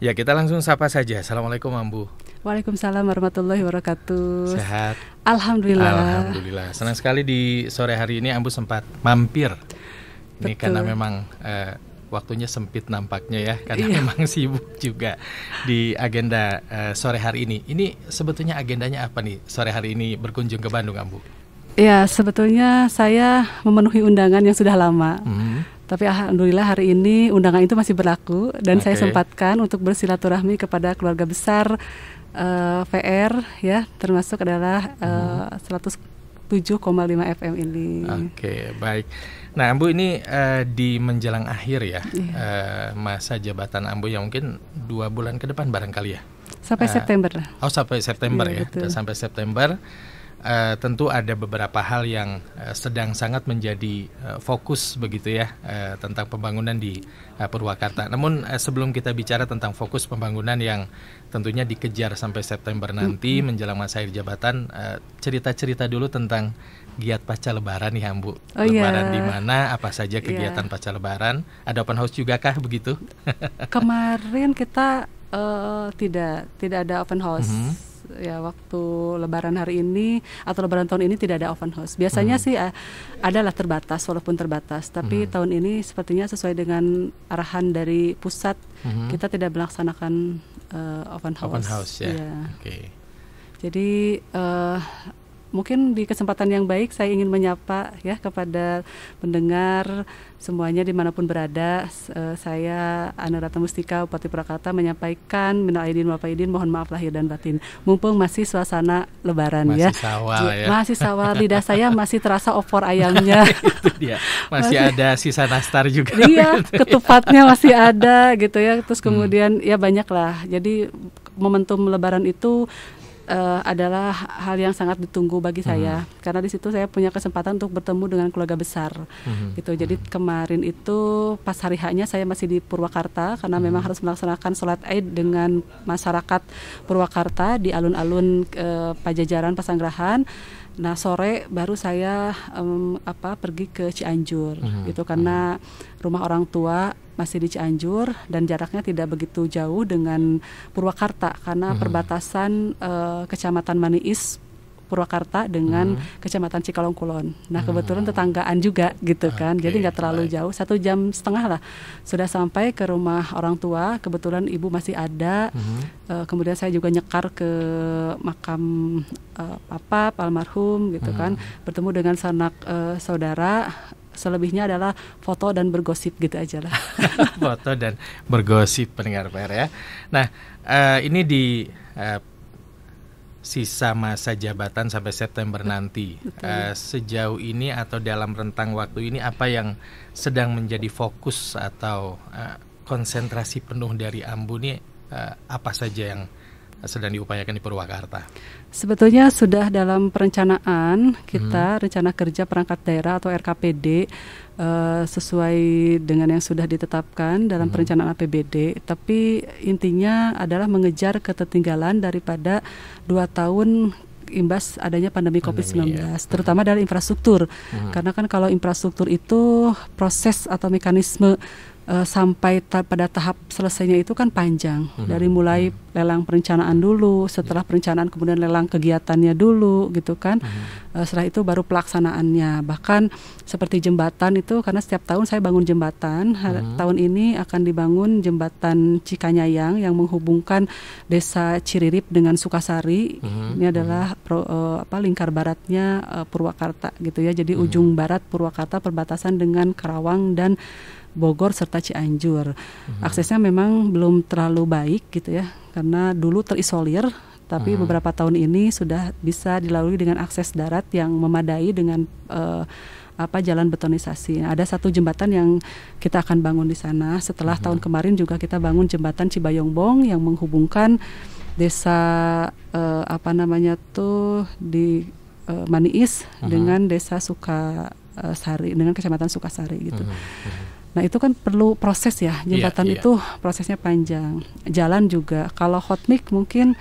Ya kita langsung sapa saja. Assalamualaikum Ambu. Waalaikumsalam warahmatullahi wabarakatuh. Sehat. Alhamdulillah. Alhamdulillah. Senang sekali di sore hari ini Ambu sempat mampir. Betul. Ini karena memang uh, waktunya sempit nampaknya ya karena iya. memang sibuk juga di agenda uh, sore hari ini. Ini sebetulnya agendanya apa nih sore hari ini berkunjung ke Bandung Ambu? Ya sebetulnya saya memenuhi undangan yang sudah lama. Mm -hmm tapi alhamdulillah hari ini undangan itu masih berlaku dan okay. saya sempatkan untuk bersilaturahmi kepada keluarga besar uh, eh, VR ya, termasuk adalah uh, 107,5 FM ini. Oke, okay, baik. Nah, Ambu ini uh, di menjelang akhir ya yeah. Iya. uh, masa jabatan Ambu yang mungkin dua bulan ke depan barangkali ya. Sampai uh, September. Oh, sampai September yeah, ya. Betul. Sampai September uh, tentu ada beberapa hal yang uh, sedang sangat menjadi uh, fokus begitu ya uh, tentang pembangunan di uh, Purwakarta. Namun uh, sebelum kita bicara tentang fokus pembangunan yang tentunya dikejar sampai September nanti hmm. menjelang masa akhir jabatan, cerita-cerita uh, dulu tentang giat pasca lebaran ya Bu. Oh, iya. lebaran yeah. di mana? Apa saja iya. kegiatan yeah. pasca lebaran? Ada open house juga kah begitu? Kemarin kita uh, tidak tidak ada open house. Mm -hmm ya waktu lebaran hari ini atau lebaran tahun ini tidak ada open house. Biasanya hmm. sih uh, adalah terbatas walaupun terbatas, tapi hmm. tahun ini sepertinya sesuai dengan arahan dari pusat hmm. kita tidak melaksanakan uh, eh, open house. Open house ya. Yeah. Okay. Jadi uh, mungkin di kesempatan yang baik saya ingin menyapa ya kepada pendengar semuanya dimanapun berada. Eh, saya Anurata Mustika Bupati Purwakarta menyampaikan minal aidin wal Aidin mohon maaf lahir dan batin. Mumpung masih suasana lebaran masih ya. Sawal, ya. Masih sawal lidah saya masih terasa opor ayamnya. dia. Masih, masih ada sisa nastar juga. Iya, gitu ya. ketupatnya masih ada gitu ya. Terus hmm. kemudian hmm. ya banyak lah. Jadi momentum lebaran itu uh, adalah hal yang sangat ditunggu bagi hmm. saya karena di situ saya punya kesempatan untuk bertemu dengan keluarga besar hmm. gitu jadi hmm. kemarin itu pas hari hanya saya masih di Purwakarta karena hmm. memang harus melaksanakan sholat id dengan masyarakat Purwakarta di alun-alun uh, Pajajaran Pasanggrahan Nah sore baru saya um, apa pergi ke Cianjur hmm. gitu karena mhm. rumah orang tua masih di Cianjur dan jaraknya tidak begitu jauh dengan Purwakarta karena hmm. perbatasan uh, kecamatan Manis Purwakarta dengan hmm. Kecamatan Cikalong Nah hmm. kebetulan tetanggaan juga gitu kan, jadi nggak terlalu baik. jauh, satu jam setengah lah sudah sampai ke rumah orang tua. Kebetulan ibu masih ada. Hmm. Uh, kemudian saya juga nyekar ke makam uh, papa almarhum gitu kan. hmm. kan, bertemu dengan sanak uh, saudara selebihnya adalah foto dan bergosip gitu aja lah. foto dan bergosip pendengar PR ya. Nah, uh, ini di uh, sisa masa jabatan sampai September nanti. Uh, sejauh ini atau dalam rentang waktu ini apa yang sedang menjadi fokus atau uh, konsentrasi penuh dari Ambu ini uh, apa saja yang sedang diupayakan di Purwakarta? Sebetulnya sudah dalam perencanaan kita hmm. rencana kerja perangkat daerah atau RKPD Eh, sesuai dengan yang sudah ditetapkan dalam hmm. perencanaan APBD. Tapi intinya adalah mengejar ketertinggalan daripada dua tahun imbas adanya pandemi COVID-19, ya. terutama dari infrastruktur. Hmm. Karena kan kalau infrastruktur itu proses atau mekanisme uh, sampai ta pada tahap selesainya itu kan panjang -hmm. dari mulai -hmm. lelang perencanaan dulu setelah perencanaan kemudian lelang kegiatannya dulu gitu kan -hmm. uh, setelah itu baru pelaksanaannya bahkan seperti jembatan itu karena setiap tahun saya bangun jembatan -hmm. tahun ini akan dibangun jembatan Cikanyayang yang menghubungkan desa Ciririp dengan Sukasari -hmm. ini adalah pro, uh, apa lingkar baratnya uh, Purwakarta gitu ya jadi -hmm. ujung barat Purwakarta perbatasan dengan Karawang dan Bogor serta Cianjur. Hmm. Aksesnya memang belum terlalu baik gitu ya karena dulu terisolir tapi hmm. beberapa tahun ini sudah bisa dilalui dengan akses darat yang memadai dengan uh, apa jalan betonisasi. ada satu jembatan yang kita akan bangun di sana. Setelah hmm. tahun kemarin juga kita bangun jembatan Cibayongbong yang menghubungkan desa uh, apa namanya tuh di uh, Maniis hmm. dengan desa Sukasari dengan kecamatan Sukasari gitu. Hmm. Nah itu kan perlu proses ya iya, jembatan yeah, yeah. itu prosesnya panjang, jalan juga. Kalau hot mix mungkin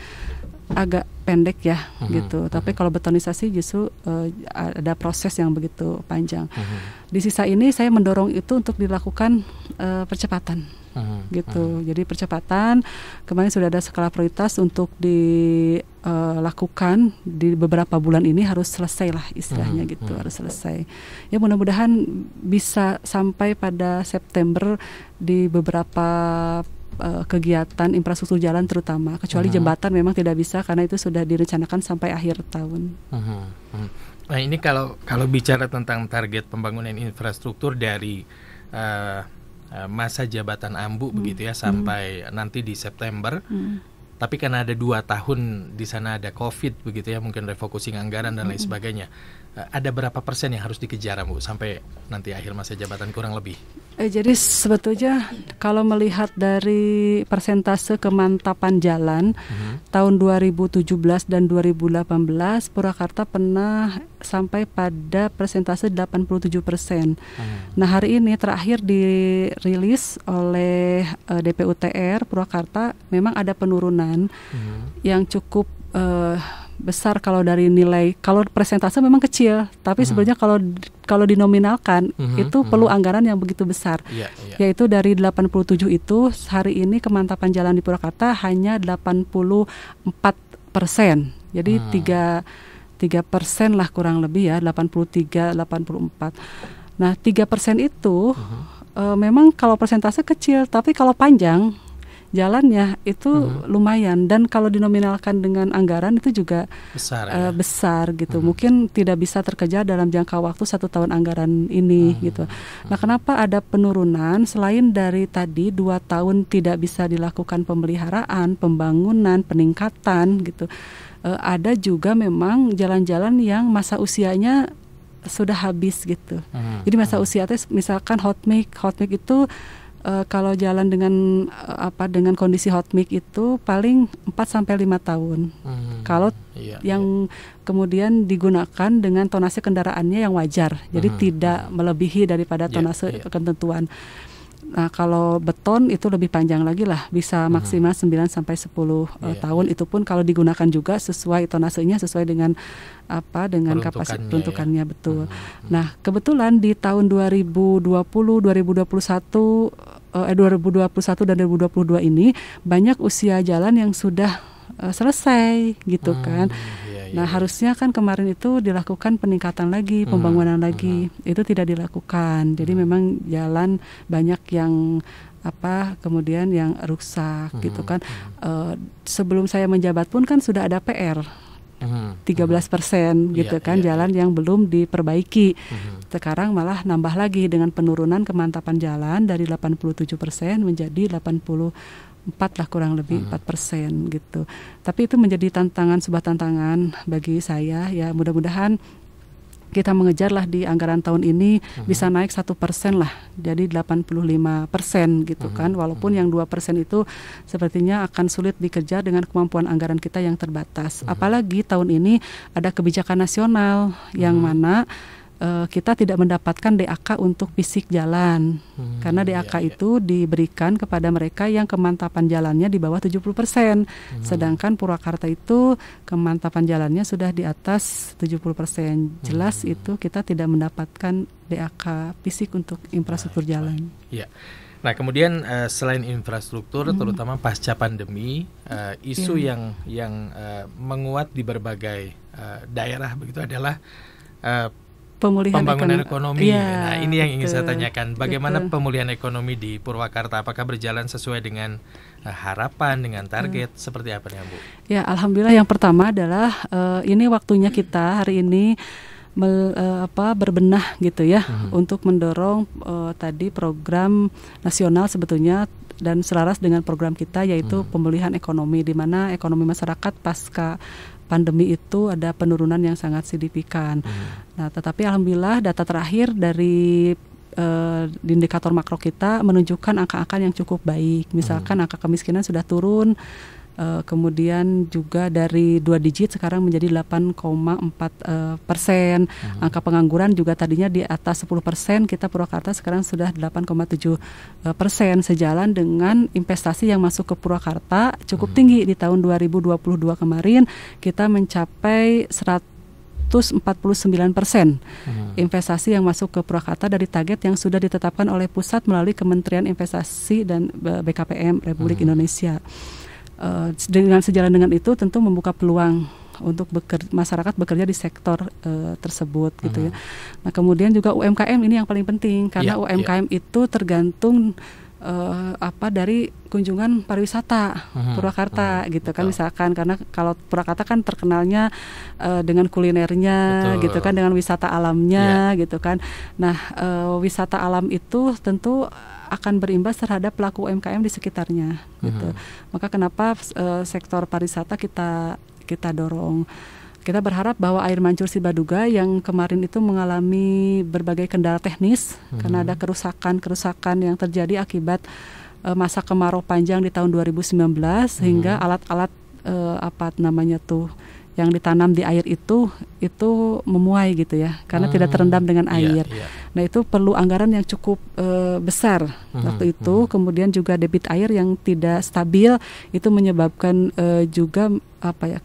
agak pendek ya mm-hmm. gitu. Mhm. Tapi mm-hmm. kalau betonisasi justru uh, ada proses yang begitu panjang. Mm-hmm. Di sisa ini saya mendorong itu untuk dilakukan uh, percepatan mm-hmm. gitu. Mm-hmm. Jadi percepatan kemarin sudah ada skala prioritas untuk di uh, lakukan di beberapa bulan ini harus selesai lah istilahnya hmm, gitu hmm. harus selesai ya mudah-mudahan bisa sampai pada September di beberapa eh, kegiatan infrastruktur jalan terutama kecuali hmm. jembatan memang tidak bisa karena itu sudah direncanakan sampai akhir tahun. Hmm, hmm. hmm. Nah ini kalau kalau bicara tentang target pembangunan infrastruktur dari uh, masa jabatan Ambu hmm. begitu ya sampai hmm. nanti di September. Hmm tapi karena ada dua tahun di sana ada COVID begitu ya, mungkin refocusing anggaran dan lain sebagainya. Eh, ada berapa persen yang harus dikejar, Bu, sampai nanti akhir masa jabatan kurang lebih? Eh, jadi sebetulnya kalau melihat dari persentase kemantapan jalan mm-hmm. tahun 2017 dan 2018 Purwakarta pernah sampai pada persentase 87 persen. Mm-hmm. Nah hari ini terakhir dirilis oleh uh, eh, DPUTR Purwakarta memang ada penurunan mm-hmm. yang cukup uh, besar kalau dari nilai kalau persentase memang kecil tapi -hmm. sebenarnya kalau kalau dinominalkan -hmm, itu hmm, perlu hmm. anggaran yang begitu besar yeah, yeah. yaitu dari 87 itu hari ini kemantapan jalan di Purwakarta hanya 84 persen jadi hmm. tiga tiga persen lah kurang lebih ya 83 84 nah tiga persen itu uh memang kalau persentase kecil tapi kalau panjang jalannya itu hmm. lumayan dan kalau dinominalkan dengan anggaran itu juga besar, uh, ya? besar gitu hmm. mungkin tidak bisa terkejar dalam jangka waktu satu tahun anggaran ini hmm. gitu nah hmm. kenapa ada penurunan selain dari tadi dua tahun tidak bisa dilakukan pemeliharaan pembangunan peningkatan gitu uh, ada juga memang jalan-jalan yang masa usianya sudah habis gitu. Hmm. Jadi masa hmm. usia misalkan hot make, hot make itu uh, kalau jalan dengan uh, apa dengan kondisi hot mic itu paling 4 sampai 5 tahun. Hmm. Kalau yeah, yang yeah. kemudian digunakan dengan tonase kendaraannya yang wajar. Jadi hmm. tidak hmm. melebihi daripada iya, tonase yeah, yeah. ketentuan. Nah, kalau beton itu lebih panjang lagi lah, bisa hmm. maksimal 9 sampai 10 yeah. uh, tahun iya. itu pun kalau digunakan juga sesuai tonasenya sesuai dengan apa dengan kapasitas peruntukannya ya. betul. Hmm, hmm. Nah, kebetulan di tahun 2020 2021 eh, 2021 eh, dan 2022 ini banyak usia jalan yang sudah eh, selesai gitu hmm, kan. Iya, iya. Nah iya. harusnya kan kemarin itu dilakukan peningkatan lagi, hmm, pembangunan hmm, lagi hmm. itu tidak dilakukan. Jadi hmm. memang jalan banyak yang apa kemudian yang rusak hmm, gitu hmm, kan. Hmm. Uh, sebelum saya menjabat pun kan sudah ada PR tiga belas persen iya, gitu yeah, kan yeah. jalan yang belum diperbaiki. hmm Sekarang malah nambah lagi dengan penurunan kemantapan jalan dari delapan puluh tujuh persen menjadi delapan puluh empat lah kurang lebih mm-hmm. empat hmm. persen gitu. Tapi itu menjadi tantangan sebuah tantangan bagi saya ya mudah-mudahan kita mengejarlah di anggaran tahun ini uh-huh. bisa naik satu persen lah jadi 85 persen gitu uh-huh. kan walaupun uh-huh. yang dua persen itu sepertinya akan sulit dikejar dengan kemampuan anggaran kita yang terbatas uh-huh. apalagi tahun ini ada kebijakan nasional uh-huh. yang mana uh, kita tidak mendapatkan DAK untuk fisik jalan. Hmm, Karena DAK iya, iya. itu diberikan kepada mereka yang kemantapan jalannya di bawah 70%. Hmm. Sedangkan Purwakarta itu kemantapan jalannya sudah di atas 70%. Jelas hmm. itu kita tidak mendapatkan DAK fisik untuk infrastruktur baik, nah, jalan. Baik. Ya. Nah, kemudian uh, selain infrastruktur, hmm. terutama pasca pandemi, uh, isu yeah. yang yang uh, menguat di berbagai uh, daerah begitu adalah uh, pemulihan pembangunan ekonomi. ekonomi. Ya, nah, ini yang ingin saya tanyakan. Bagaimana betul. pemulihan ekonomi di Purwakarta apakah berjalan sesuai dengan eh, harapan, dengan hmm. target hmm. seperti apa nih, Bu? Ya, alhamdulillah yang pertama adalah uh, ini waktunya kita hari ini mel, uh, apa berbenah gitu ya hmm. untuk mendorong uh, tadi program nasional sebetulnya dan selaras dengan program kita yaitu hmm. pemulihan ekonomi di mana ekonomi masyarakat pasca pandemi itu ada penurunan yang sangat signifikan. Hmm. Nah, tetapi alhamdulillah data terakhir dari eh, di indikator makro kita menunjukkan angka-angka yang cukup baik. Misalkan hmm. angka kemiskinan sudah turun Eh, kemudian juga dari dua digit sekarang menjadi 8,4 uh, eh, persen. Hmm. Angka pengangguran juga tadinya di atas 10 persen, kita Purwakarta sekarang sudah 8,7 uh, eh, persen. Sejalan dengan investasi yang masuk ke Purwakarta cukup hmm. tinggi di tahun 2022 kemarin kita mencapai 100 149 persen mhm. investasi yang masuk ke Purwakarta dari target yang sudah ditetapkan oleh pusat melalui Kementerian Investasi dan BKPM Republik mhm. Indonesia. Eh, dengan sejalan dengan itu tentu membuka peluang untuk beker, masyarakat bekerja di sektor uh, tersebut hmm. gitu ya. Hmm. Nah kemudian juga UMKM ini yang paling penting karena yeah, iya. UMKM yeah. itu tergantung uh, apa dari kunjungan pariwisata hmm, Purwakarta hmm, gitu kan betul. misalkan karena kalau Purwakarta kan terkenalnya uh, dengan kulinernya betul. gitu kan dengan wisata alamnya yeah. gitu kan. Nah uh, wisata alam itu tentu akan berimbas terhadap pelaku UMKM di sekitarnya gitu. Maka kenapa uh, sektor pariwisata kita kita dorong kita berharap bahwa air mancur Sibaduga yang kemarin itu mengalami berbagai kendala teknis hmm. karena ada kerusakan-kerusakan yang terjadi akibat uh, masa kemarau panjang di tahun 2019 hingga alat-alat uh, apa namanya tuh yang ditanam di air itu itu memuai gitu ya karena hmm. tidak terendam dengan iya, air. Yeah, yeah. Nah itu perlu anggaran yang cukup e, besar hmm, waktu hmm. itu hmm. kemudian juga debit air yang tidak stabil itu menyebabkan e, juga apa ya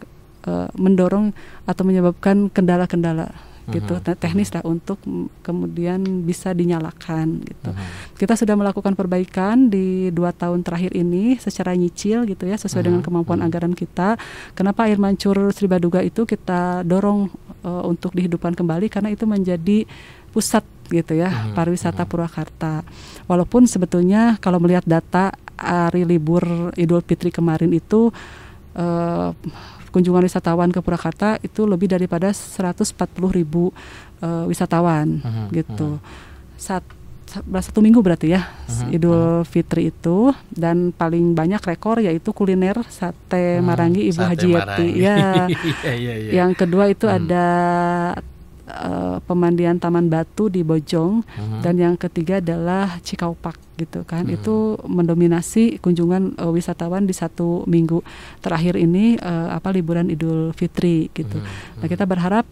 e, mendorong atau menyebabkan kendala-kendala gitu mm teknis lah untuk kemudian bisa dinyalakan gitu. Mm -hmm. Kita sudah melakukan perbaikan di dua tahun terakhir ini secara nyicil gitu ya sesuai mm -hmm. dengan mhm. kemampuan mm -hmm. anggaran kita. Kenapa air mancur Sri Baduga itu kita dorong uh, untuk dihidupkan kembali karena itu menjadi pusat gitu ya mm -hmm. pariwisata mhm. Purwakarta. Walaupun sebetulnya kalau melihat data hari libur Idul Fitri kemarin itu uh, kunjungan wisatawan ke Purwakarta itu lebih daripada 140 ribu uh, wisatawan uh-huh, gitu. Uh-huh. Sat, satu minggu berarti ya uh-huh, Idul uh-huh. Fitri itu dan paling banyak rekor yaitu kuliner sate uh, Marangi Ibu sate Haji Yeti ya. ya, ya, ya. Yang kedua itu hmm. ada uh, pemandian Taman Batu di Bojong uh-huh. dan yang ketiga adalah Cikau Pak gitu kan uh-huh. itu mendominasi kunjungan uh, wisatawan di satu minggu terakhir ini uh, apa liburan Idul Fitri gitu. Uh-huh. Nah kita berharap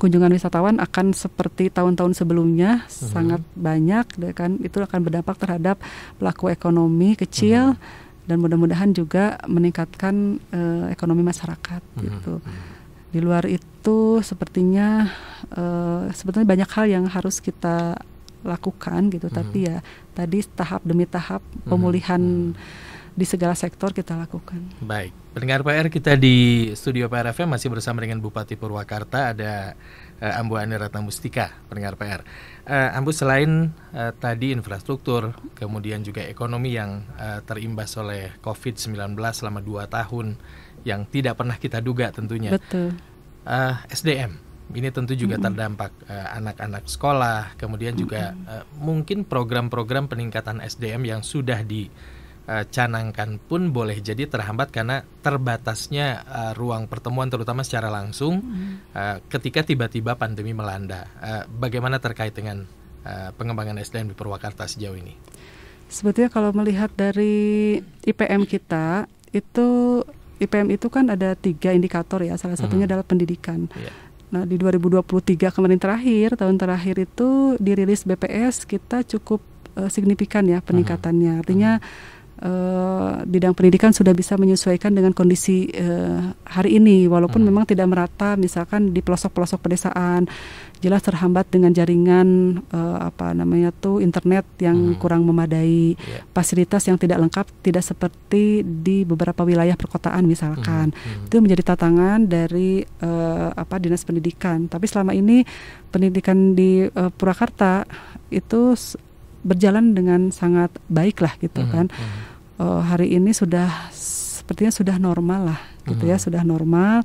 kunjungan wisatawan akan seperti tahun-tahun sebelumnya uh-huh. sangat banyak gitu kan itu akan berdampak terhadap pelaku ekonomi kecil uh-huh. dan mudah-mudahan juga meningkatkan uh, ekonomi masyarakat uh-huh. gitu. Uh-huh di luar itu sepertinya uh, sebetulnya banyak hal yang harus kita lakukan gitu, mm -hmm. tapi ya tadi tahap demi tahap hmm. pemulihan mm -hmm di segala sektor kita lakukan. Baik, pendengar PR kita di studio PRFM masih bersama dengan Bupati Purwakarta ada uh, Ambu Ani Ratnamustika, pendengar PR. Uh, eh, Ambu selain uh, tadi infrastruktur, kemudian juga ekonomi yang uh, terimbas oleh COVID-19 selama 2 tahun yang tidak pernah kita duga tentunya. Betul. Uh, eh, SDM ini tentu juga mm -hmm. terdampak eh, anak-anak uh, sekolah, kemudian juga mm -hmm. uh, mungkin program-program peningkatan SDM yang sudah dicanangkan pun boleh jadi terhambat karena terbatasnya uh, ruang pertemuan terutama secara langsung mm -hmm. uh, ketika tiba-tiba pandemi melanda. Uh, bagaimana terkait dengan uh, pengembangan SDM di Purwakarta sejauh ini? Sebetulnya kalau melihat dari IPM kita itu IPM itu kan ada tiga indikator ya, salah satunya hmm. adalah pendidikan. Yeah. Nah, di 2023 kemarin terakhir, tahun terakhir itu dirilis BPS kita cukup uh, signifikan ya peningkatannya. Mm-hmm. Artinya hmm Eh, bidang pendidikan sudah bisa menyesuaikan dengan kondisi uh, hari ini walaupun hmm. memang tidak merata misalkan di pelosok-pelosok pedesaan jelas terhambat dengan jaringan uh, apa namanya tuh internet yang hmm. kurang memadai yeah. fasilitas yang tidak lengkap tidak seperti di beberapa wilayah perkotaan misalkan hmm. hmm. itu menjadi tantangan dari uh, apa dinas pendidikan tapi selama ini pendidikan di uh, Purwakarta itu berjalan dengan sangat baik lah gitu hmm. kan hmm uh, hari ini sudah sepertinya sudah normal lah gitu uh-huh. ya hmm. sudah normal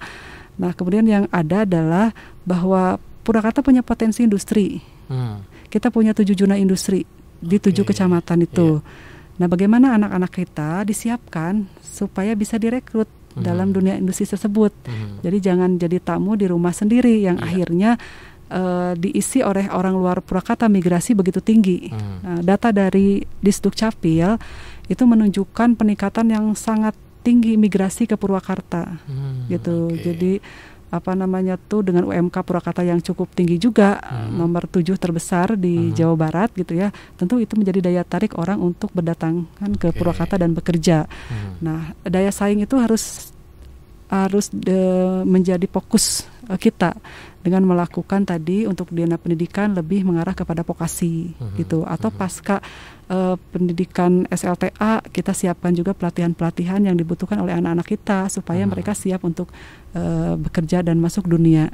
nah kemudian yang ada adalah bahwa Purwakarta punya potensi industri uh-huh. kita punya tujuh zona industri di tujuh kecamatan iya. itu yeah. Nah, bagaimana anak-anak kita disiapkan supaya bisa direkrut uh-huh. dalam dunia industri tersebut? uh-huh. Jadi jangan jadi tamu di rumah sendiri yang yeah. akhirnya uh, diisi oleh orang luar Purwakarta migrasi begitu tinggi. Hmm. Uh, data dari Disduk Capil itu menunjukkan peningkatan yang sangat tinggi imigrasi ke Purwakarta hmm, gitu okay. jadi apa namanya tuh dengan UMK Purwakarta yang cukup tinggi juga hmm. nomor tujuh terbesar di hmm. Jawa Barat gitu ya tentu itu menjadi daya tarik orang untuk berdatangan ke okay. Purwakarta dan bekerja hmm. nah daya saing itu harus harus de, menjadi fokus Eh, kita dengan melakukan tadi untuk dana pendidikan lebih mengarah kepada vokasi mm-hmm. gitu atau mhm. pasca uh, eh, pendidikan SLTA kita siapkan juga pelatihan-pelatihan yang dibutuhkan oleh anak-anak kita supaya mm-hmm. mereka siap untuk uh, bekerja dan masuk dunia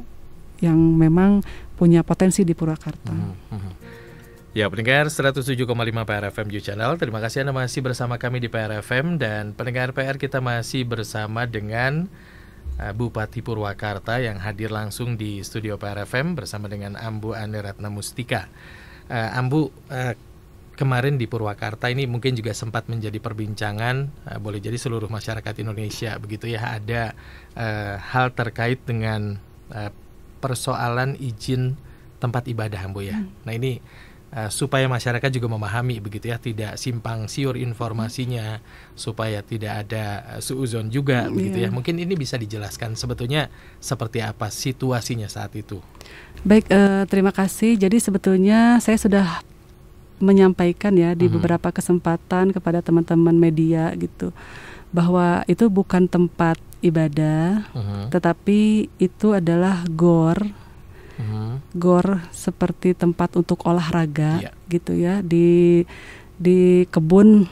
yang memang punya potensi di Purwakarta. Mm-hmm. Ya, pendengar 107,5 PRFM You Channel. Terima kasih Anda masih bersama kami di PRFM dan pendengar PR kita masih bersama dengan Eh, Bupati Purwakarta yang hadir langsung di studio PRFM bersama dengan Ambu Ane Ratna Mustika. Uh, Ambu, uh, kemarin di Purwakarta ini mungkin juga sempat menjadi perbincangan, uh, boleh jadi seluruh masyarakat Indonesia begitu ya, ada uh, hal terkait dengan uh, persoalan izin tempat ibadah, Ambu ya. Hmm. Nah ini Eh, supaya masyarakat juga memahami begitu ya tidak simpang siur informasinya supaya tidak ada uh, suuzon juga yeah. Hmm, begitu ya iya. mungkin ini bisa dijelaskan sebetulnya seperti apa situasinya saat itu baik uh, terima kasih jadi sebetulnya saya sudah menyampaikan ya di hmm. beberapa kesempatan kepada teman-teman media gitu bahwa itu bukan tempat ibadah, uh hmm. -huh. tetapi itu adalah gor -huh. gor seperti tempat untuk olahraga yeah. gitu ya di di kebun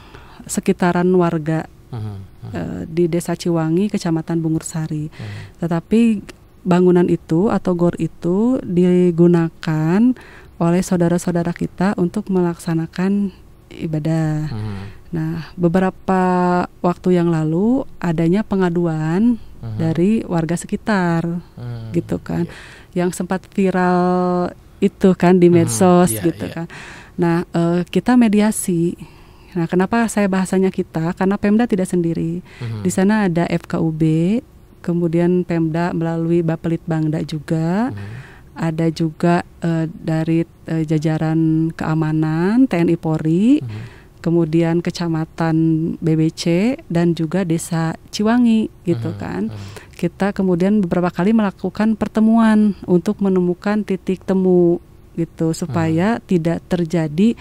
sekitaran warga uh -huh. Uh, di Desa Ciwangi, Kecamatan Bungursari. -huh. Mhm. Tetapi bangunan itu atau gor itu digunakan oleh saudara-saudara kita untuk melaksanakan ibadah. -huh. Mhm. Nah, beberapa waktu yang lalu adanya pengaduan -huh. Mhm. dari warga sekitar, -huh. gitu kan. Yeah yang sempat viral itu kan di hmm, medsos hmm, iya, gitu iya. kan. Nah, uh, kita mediasi. Nah, kenapa saya bahasanya kita? Karena Pemda tidak sendiri. Hmm. Di sana ada FKUB, kemudian Pemda melalui Bapelit Bangda juga. Hmm. Ada juga uh, dari uh, jajaran keamanan TNI Polri. Hmm kemudian kecamatan BBC dan juga desa Ciwangi gitu -huh. kan. -huh. Kita kemudian beberapa kali melakukan pertemuan untuk menemukan titik temu gitu supaya -huh. tidak terjadi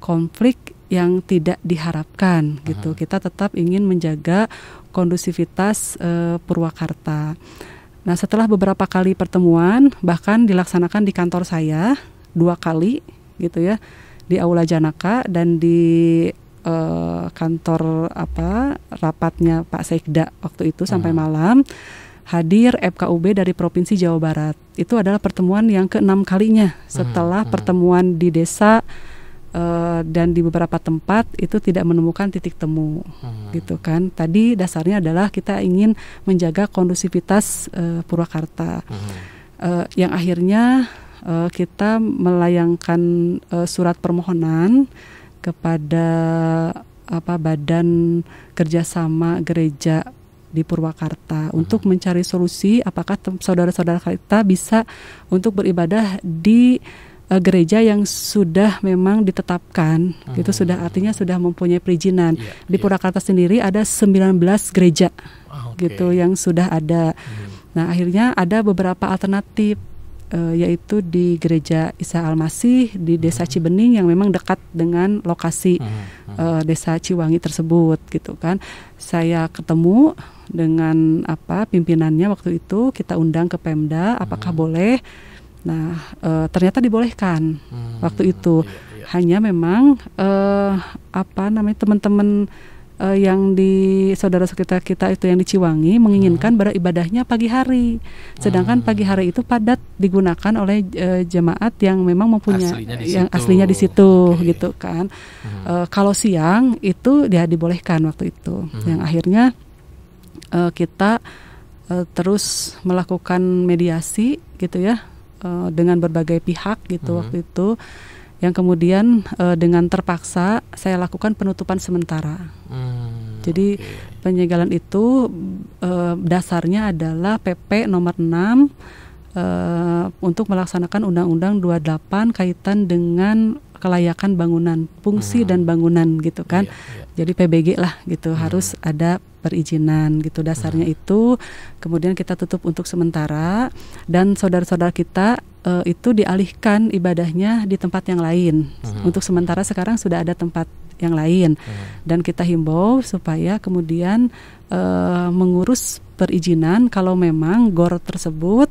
konflik yang tidak diharapkan gitu. Kita tetap ingin menjaga kondusivitas uh, Purwakarta. Nah, setelah beberapa kali pertemuan bahkan dilaksanakan di kantor saya dua kali gitu ya di Aula Janaka dan di uh, kantor apa rapatnya Pak Sekda waktu itu hmm. sampai ah. malam hadir FKUB dari Provinsi Jawa Barat. Itu adalah pertemuan yang keenam kalinya setelah hmm. hmm. pertemuan di desa Uh, dan di beberapa tempat itu tidak menemukan titik temu, hmm. gitu kan. Tadi dasarnya adalah kita ingin menjaga kondusivitas uh, Purwakarta, hmm. uh, yang akhirnya uh, kita melayangkan uh, surat permohonan kepada apa badan kerjasama gereja di Purwakarta hmm. untuk mencari solusi apakah saudara-saudara kita bisa untuk beribadah di uh, gereja yang sudah memang ditetapkan hmm. gitu sudah artinya sudah mempunyai perizinan yeah, di yeah. Purwakarta sendiri ada 19 gereja ah, okay. gitu yang sudah ada hmm. nah akhirnya ada beberapa alternatif uh, yaitu di gereja Isa Almasih di Desa hmm. Cibening yang memang dekat dengan lokasi uh, Desa Ciwangi tersebut gitu kan. Saya ketemu dengan apa pimpinannya waktu itu kita undang ke Pemda apakah hmm. boleh. Nah, uh, ternyata dibolehkan hmm. waktu iya, itu. Iya, iya. Hanya memang uh, apa namanya teman-teman uh, yang di saudara sekitar kita itu yang di Ciwangi menginginkan hmm. beribadahnya pagi hari. Sedangkan hmm. pagi hari itu padat digunakan oleh uh, jemaat yang memang mempunyai aslinya yang situ. aslinya di situ okay. gitu kan. Hmm. Uh, kalau siang itu dia dibolehkan waktu itu. Hmm. Yang akhirnya uh, kita uh, terus melakukan mediasi gitu ya uh, dengan berbagai pihak gitu hmm. waktu itu yang kemudian uh, dengan terpaksa saya lakukan penutupan sementara. Hmm, Jadi okay. penyegalan itu uh, dasarnya adalah PP nomor 6 uh, eh, untuk melaksanakan Undang-Undang 28 kaitan dengan kelayakan bangunan fungsi hmm. dan bangunan gitu kan. Yeah, yeah. Jadi PBG lah gitu hmm. harus ada perizinan gitu dasarnya hmm. itu. Kemudian kita tutup untuk sementara dan saudara-saudara kita uh, itu dialihkan ibadahnya di tempat yang lain. Hmm. Untuk sementara sekarang sudah ada tempat yang lain hmm. dan kita himbau supaya kemudian uh, mengurus perizinan kalau memang gor tersebut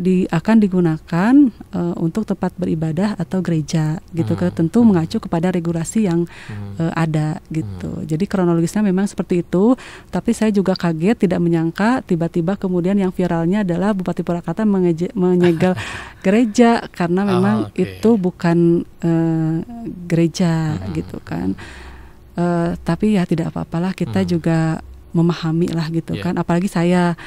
di, akan digunakan uh, untuk tempat beribadah atau gereja gitu kan. hmm. tentu mengacu kepada regulasi yang hmm. uh, ada gitu hmm. jadi kronologisnya memang seperti itu tapi saya juga kaget tidak menyangka tiba-tiba kemudian yang viralnya adalah Bupati Purwakarta menyegel gereja karena ah, memang oh, okay. itu bukan uh, gereja hmm. gitu kan uh, tapi ya tidak apa-apalah kita hmm. juga memahami lah gitu yeah. kan apalagi saya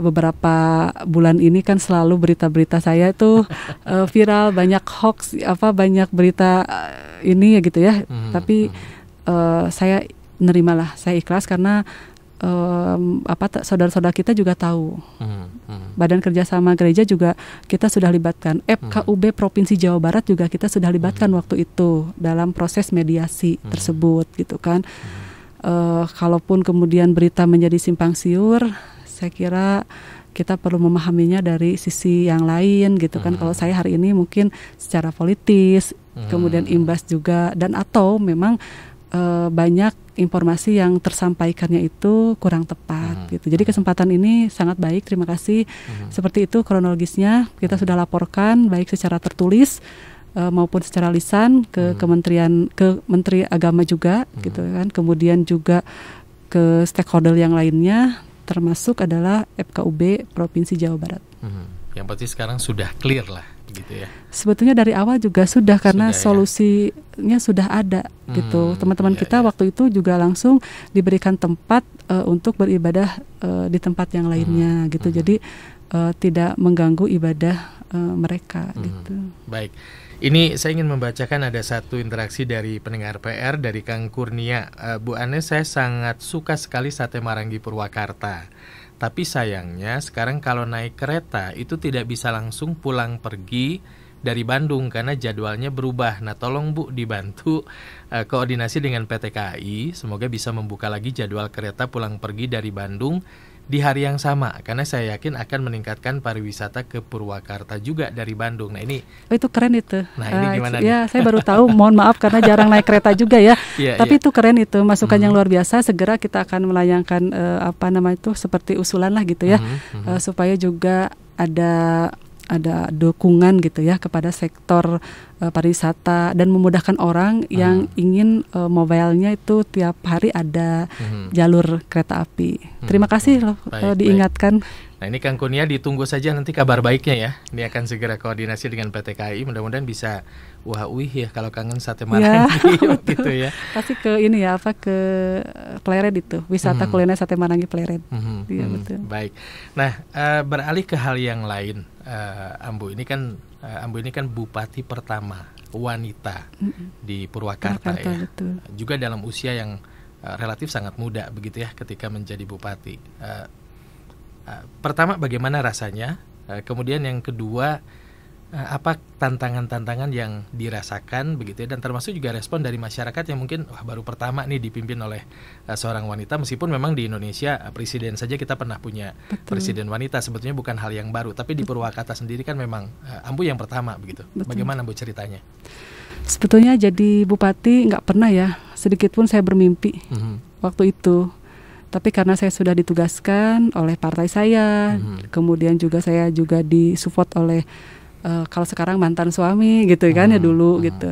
beberapa bulan ini kan selalu berita-berita saya itu uh, viral banyak hoax apa banyak berita uh, ini ya gitu ya hmm, hmm tapi uh, saya nerimalah saya ikhlas karena um, apa saudara-saudara kita juga tahu mm hmm. badan kerjasama gereja juga kita sudah libatkan FKUB hmm. provinsi Jawa Barat juga kita sudah libatkan hmm. waktu itu dalam proses mediasi hmm. tersebut gitu kan hmm. uh, kalaupun kemudian berita menjadi simpang siur saya kira kita perlu memahaminya dari sisi yang lain gitu kan. Hmm. Kalau saya hari ini mungkin secara politis, hmm. kemudian imbas juga dan atau memang e, banyak informasi yang tersampaikannya itu kurang tepat hmm. gitu. Jadi hmm. kesempatan ini sangat baik. Terima kasih. Hmm. Seperti itu kronologisnya kita hmm. sudah laporkan baik secara tertulis e, maupun secara lisan ke hmm. Kementerian ke Menteri Agama juga hmm. gitu kan. Kemudian juga ke stakeholder yang lainnya termasuk adalah FKUB Provinsi Jawa Barat. Hmm. Yang pasti sekarang sudah clear lah gitu ya. Sebetulnya dari awal juga sudah karena sudah, ya. solusinya ya? sudah ada gitu. hmm, gitu. Teman-teman ya, kita ya. waktu itu juga langsung diberikan tempat uh, untuk beribadah uh, di tempat yang lainnya hmm, gitu. Hmm. Jadi uh, tidak mengganggu ibadah uh, mereka hmm, gitu. Baik. Ini saya ingin membacakan ada satu interaksi dari pendengar PR dari Kang Kurnia. E, Bu Anes, saya sangat suka sekali sate Marangi Purwakarta. Tapi sayangnya sekarang kalau naik kereta itu tidak bisa langsung pulang pergi dari Bandung karena jadwalnya berubah. Nah, tolong Bu dibantu e, koordinasi dengan PT KAI semoga bisa membuka lagi jadwal kereta pulang pergi dari Bandung di hari yang sama karena saya yakin akan meningkatkan pariwisata ke Purwakarta juga dari Bandung. Nah ini oh, itu keren itu. Nah ini uh, gimana? Ya nih? saya baru tahu. mohon maaf karena jarang naik kereta juga ya. Yeah, Tapi yeah. itu keren itu masukan hmm. yang mhm. luar biasa. Segera kita akan melayangkan uh, apa nama itu seperti usulan lah gitu ya -hmm. uh, supaya juga ada ada dukungan gitu ya kepada sektor uh, pariwisata dan memudahkan orang hmm. yang ingin uh, mobilenya itu tiap hari ada hmm. jalur kereta api. Hmm. Terima kasih loh baik, diingatkan. Baik. Nah ini Kang Kurnia ditunggu saja nanti kabar baiknya ya. Ini akan segera koordinasi dengan PT KAI. Mudah-mudahan bisa wah uih ya kalau kangen sate marangi ya, gitu ya. Pasti ke ini ya apa ke Pleret itu wisata hmm. kuliner sate marangi Pleret. Hmm. hmm. Baik. Nah uh, beralih ke hal yang lain, uh, Ambu ini kan uh, eh, Ambo ini kan bupati pertama wanita mm -hmm. di Purwakarta, Purwakarta ya. Betul. Juga dalam usia yang uh, relatif sangat muda begitu ya ketika menjadi bupati. Uh, uh, pertama bagaimana rasanya? Uh, kemudian yang kedua Eh, apa tantangan-tantangan yang dirasakan begitu ya dan termasuk juga respon dari masyarakat yang mungkin wah baru pertama nih dipimpin oleh uh, seorang wanita meskipun memang di Indonesia uh, presiden saja kita pernah punya Betul. presiden wanita sebetulnya bukan hal yang baru tapi di Purwakarta sendiri kan memang uh, Ambu yang pertama begitu Betul. bagaimana bu ceritanya sebetulnya jadi bupati nggak pernah ya sedikit pun saya bermimpi mm -hmm. waktu itu tapi karena saya sudah ditugaskan oleh partai saya mm -hmm. kemudian juga saya juga disupport oleh uh, kalau sekarang mantan suami gitu kan ya hmm, dulu hmm. gitu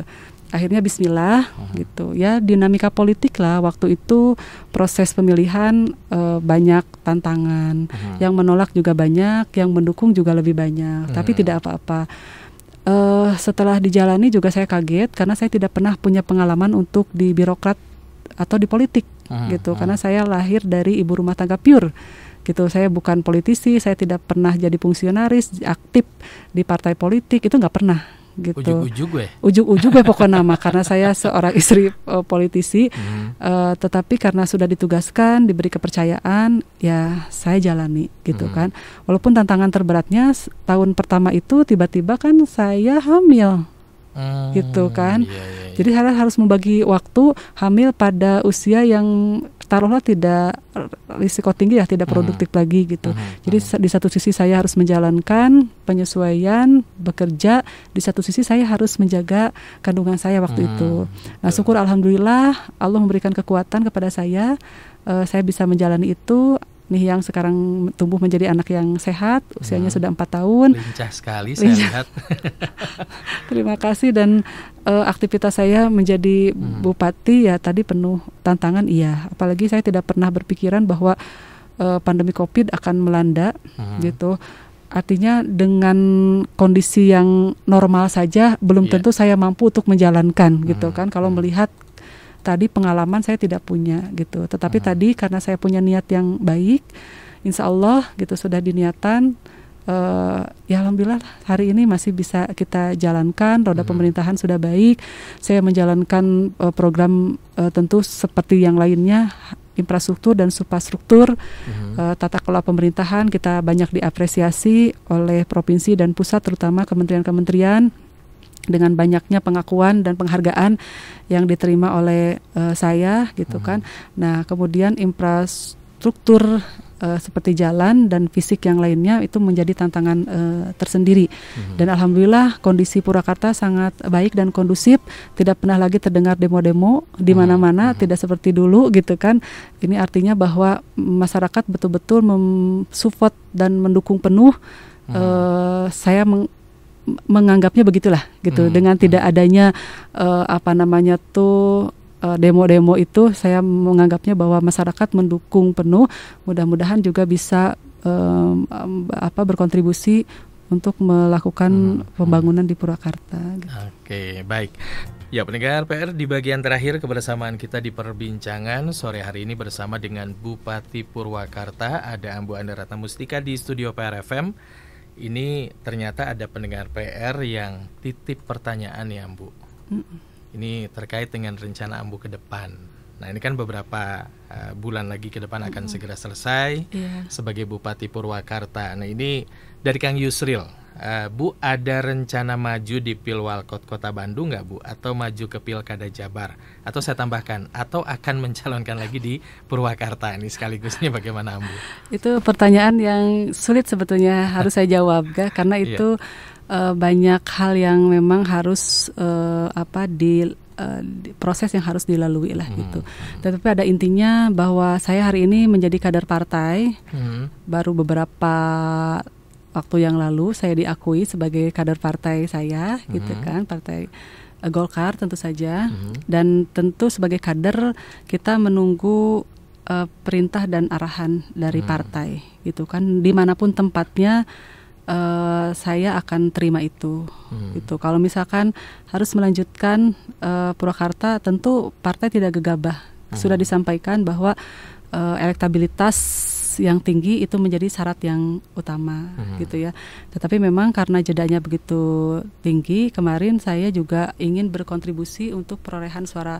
akhirnya Bismillah hmm. gitu ya dinamika politik lah waktu itu proses pemilihan e, banyak tantangan yang menolak juga banyak yang mendukung juga lebih banyak tapi tidak apa-apa e, setelah dijalani juga saya kaget karena saya tidak pernah punya pengalaman untuk di birokrat atau di politik gitu karena saya lahir dari ibu rumah tangga pure gitu saya bukan politisi saya tidak pernah jadi fungsionaris aktif di partai politik itu nggak pernah gitu ujuk-ujuk gue ujuk-ujuk gue pokoknya nama karena saya seorang istri uh, politisi hmm. uh, tetapi karena sudah ditugaskan diberi kepercayaan ya saya jalani gitu hmm. kan walaupun tantangan terberatnya tahun pertama itu tiba-tiba kan saya hamil hmm, gitu kan. Iya, iya, iya. Jadi saya harus membagi waktu hamil pada usia yang taruhlah tidak risiko tinggi ya tidak hmm. produktif hmm. lagi gitu. Hmm. hmm. Jadi di satu sisi saya harus menjalankan penyesuaian bekerja, di satu sisi saya harus menjaga kandungan saya waktu hmm. itu. Nah syukur alhamdulillah Allah memberikan kekuatan kepada saya, uh, saya bisa menjalani itu nih yang sekarang tumbuh menjadi anak yang sehat usianya hmm. sudah empat tahun lincah sekali lincah. lihat terima kasih dan uh, aktivitas saya menjadi hmm. bupati ya tadi penuh tantangan iya apalagi saya tidak pernah berpikiran bahwa uh, pandemi covid akan melanda hmm. gitu artinya dengan kondisi yang normal saja belum yeah. tentu saya mampu untuk menjalankan gitu hmm. gitu kan kalau hmm. melihat tadi pengalaman saya tidak punya gitu. Tetapi hmm. tadi karena saya punya niat yang baik, insya Allah gitu sudah diniatan. Uh, ya alhamdulillah hari ini masih bisa kita jalankan roda hmm. pemerintahan sudah baik saya menjalankan uh, program uh, tentu seperti yang lainnya infrastruktur dan suprastruktur hmm uh, tata kelola pemerintahan kita banyak diapresiasi oleh provinsi dan pusat terutama kementerian-kementerian dengan banyaknya pengakuan dan penghargaan yang diterima oleh uh, saya gitu hmm. kan. Nah, kemudian infrastruktur uh, seperti jalan dan fisik yang lainnya itu menjadi tantangan uh, tersendiri. Hmm. Dan alhamdulillah kondisi Purwakarta sangat baik dan kondusif, tidak pernah lagi terdengar demo-demo di hmm. mana-mana, hmm. tidak seperti dulu gitu kan. Ini artinya bahwa masyarakat betul-betul mensupport dan mendukung penuh Hmm. Uh, saya meng, menganggapnya begitulah gitu hmm. dengan hmm. tidak adanya uh, apa namanya tuh eh, demo-demo uh, itu saya menganggapnya bahwa masyarakat mendukung penuh mudah-mudahan juga bisa um, um, apa berkontribusi untuk melakukan hmm, hmm. pembangunan di Purwakarta gitu. Oke, okay, baik. Ya pendengar PR di bagian terakhir kebersamaan kita di perbincangan sore hari ini bersama dengan Bupati Purwakarta ada Ambu Andaratna Mustika di studio PRFM ini ternyata ada pendengar PR yang titip pertanyaan ya Bu. Ini terkait dengan rencana Ambu ke depan. Nah ini kan beberapa uh, bulan lagi ke depan akan segera selesai yeah. sebagai Bupati Purwakarta. Nah ini dari Kang Yusril Eh, Bu, ada rencana maju di Pilwalkot Kota Bandung nggak Bu? Atau maju ke Pilkada Jabar? Atau saya tambahkan, atau akan mencalonkan lagi di Purwakarta ini sekaligusnya bagaimana Bu? Itu pertanyaan yang sulit sebetulnya harus saya jawab, gak? Karena iya. itu yeah. uh, banyak hal yang memang harus uh, apa eh, di proses yang harus dilalui lah hmm. gitu. Tetapi ada intinya bahwa saya hari ini menjadi kader partai hmm. baru beberapa waktu yang lalu saya diakui sebagai kader partai saya mm-hmm. gitu mhm. kan partai uh, Golkar tentu saja mm-hmm. dan tentu sebagai kader kita menunggu uh, perintah dan arahan dari mm-hmm. partai gitu kan dimanapun tempatnya uh, saya akan terima itu mm-hmm. gitu kalau misalkan harus melanjutkan uh, Purwakarta tentu partai tidak gegabah hmm sudah disampaikan bahwa uh, elektabilitas yang tinggi itu menjadi syarat yang utama hmm. gitu ya. Tetapi memang karena jedanya begitu tinggi, kemarin saya juga ingin berkontribusi untuk perolehan suara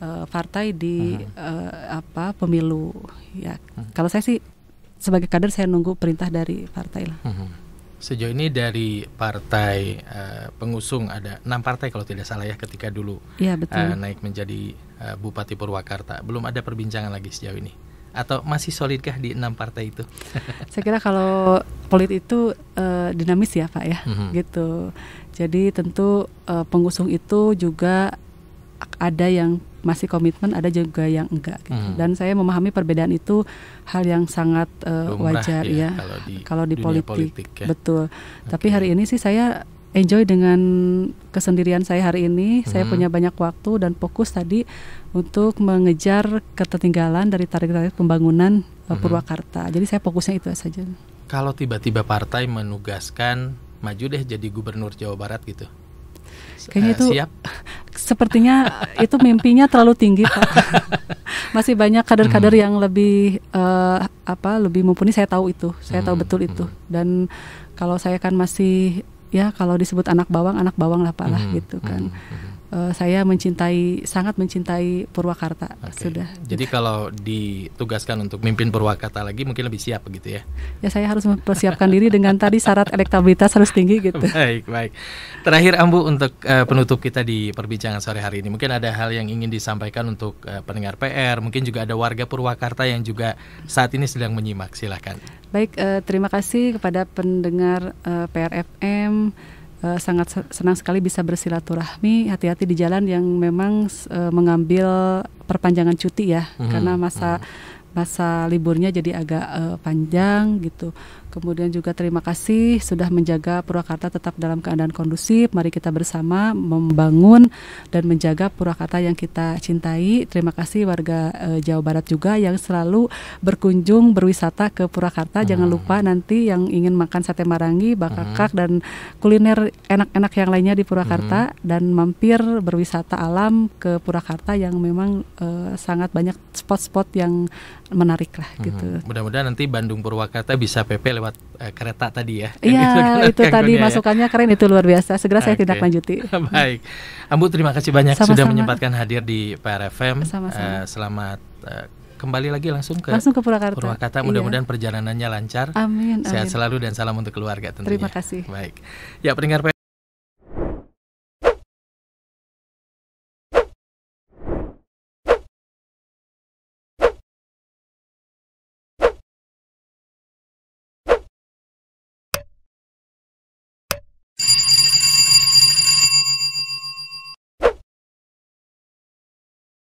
uh, partai di hmm. uh, apa pemilu ya. Hmm. Kalau saya sih sebagai kader saya nunggu perintah dari partai lah. Hmm. Sejauh ini dari partai uh, pengusung ada enam partai kalau tidak salah ya ketika dulu ya, betul. Uh, naik menjadi uh, Bupati Purwakarta belum ada perbincangan lagi sejauh ini atau masih solidkah di enam partai itu? Saya kira kalau politik itu uh, dinamis ya Pak ya, mm-hmm. gitu. Jadi tentu uh, pengusung itu juga ada yang masih komitmen, ada juga yang enggak. Gitu. Mm-hmm. Dan saya memahami perbedaan itu hal yang sangat uh, wajar ya, ya kalau di, kalau di politik, politik ya. betul. Okay. Tapi hari ini sih saya enjoy dengan kesendirian saya hari ini. Hmm. Saya punya banyak waktu dan fokus tadi untuk mengejar ketertinggalan dari target-target pembangunan uh, hmm. Purwakarta. Jadi saya fokusnya itu saja. Kalau tiba-tiba partai menugaskan maju deh jadi gubernur Jawa Barat gitu. Kayaknya eh, itu siap. sepertinya itu mimpinya terlalu tinggi Pak. Masih banyak kader-kader hmm. yang lebih uh, apa lebih mumpuni saya tahu itu. Saya hmm. tahu betul itu. Hmm. Dan kalau saya kan masih ya kalau disebut anak bawang anak bawang lah pak lah hmm. gitu kan. Hmm. hmm, hmm. Eh, saya mencintai sangat mencintai Purwakarta okay. sudah. Jadi kalau ditugaskan untuk mimpin Purwakarta lagi mungkin lebih siap begitu ya. Ya saya harus mempersiapkan diri dengan tadi syarat elektabilitas harus tinggi gitu. Baik, baik. Terakhir Ambu untuk uh, penutup kita di perbincangan sore hari ini mungkin ada hal yang ingin disampaikan untuk uh, pendengar PR, mungkin juga ada warga Purwakarta yang juga saat ini sedang menyimak. Silahkan. Baik, uh, terima kasih kepada pendengar uh, PRFM uh, sangat senang sekali bisa bersilaturahmi. Hati-hati di jalan yang memang uh, mengambil perpanjangan cuti ya, mm -hmm. karena masa mm -hmm. masa liburnya jadi agak uh, panjang gitu. Kemudian juga terima kasih sudah menjaga Purwakarta tetap dalam keadaan kondusif. Mari kita bersama membangun dan menjaga Purwakarta yang kita cintai. Terima kasih warga e, Jawa Barat juga yang selalu berkunjung berwisata ke Purwakarta. Hmm. Jangan lupa nanti yang ingin makan sate marangi, bakakak ah. hmm. dan kuliner enak-enak yang lainnya di Purwakarta hmm. dan mampir berwisata alam ke Purwakarta yang memang e, sangat banyak spot-spot yang menarik lah hmm. gitu. Mudah-mudahan nanti Bandung Purwakarta bisa PP lewat uh, kereta tadi ya. Iya, itu, tadi ya. masukannya keren itu luar biasa. Segera okay. saya tindak lanjuti. Baik. Ambu terima kasih banyak Sama-sama. sudah menyempatkan hadir di PRFM. sama Uh, eh, selamat uh, kembali lagi langsung ke langsung ke Purwakarta. Purwakarta iya. mudah-mudahan iya. perjalanannya lancar. Amin. Sehat selalu dan salam untuk keluarga tentunya. Terima kasih. Baik. Ya pendengar